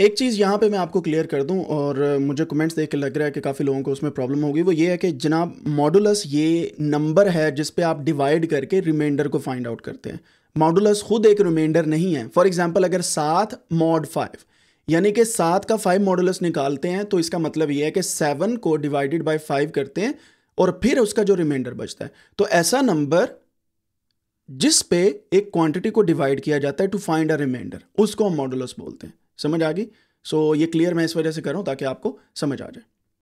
एक चीज़ यहाँ पे मैं आपको क्लियर कर दूँ और मुझे कमेंट्स देख के लग रहा है कि काफ़ी लोगों को उसमें प्रॉब्लम होगी वो ये है कि जनाब मॉडुलस ये नंबर है जिस पे आप डिवाइड करके रिमाइंडर को फाइंड आउट करते हैं मॉडुलस खुद एक रिमाइंडर नहीं है फॉर एग्जाम्पल अगर सात मॉड फाइव यानी कि सात का फाइव मॉडुलस निकालते हैं तो इसका मतलब ये है कि सेवन को डिवाइडेड बाई फाइव करते हैं और फिर उसका जो रिमाइंडर बचता है तो ऐसा नंबर जिस पे एक क्वांटिटी को डिवाइड किया जाता है टू फाइंड अ रिमाइंडर उसको हम मॉडुलस बोलते हैं समझ आ गई सो so, ये क्लियर मैं इस वजह से कर रहा हूँ ताकि आपको समझ आ जाए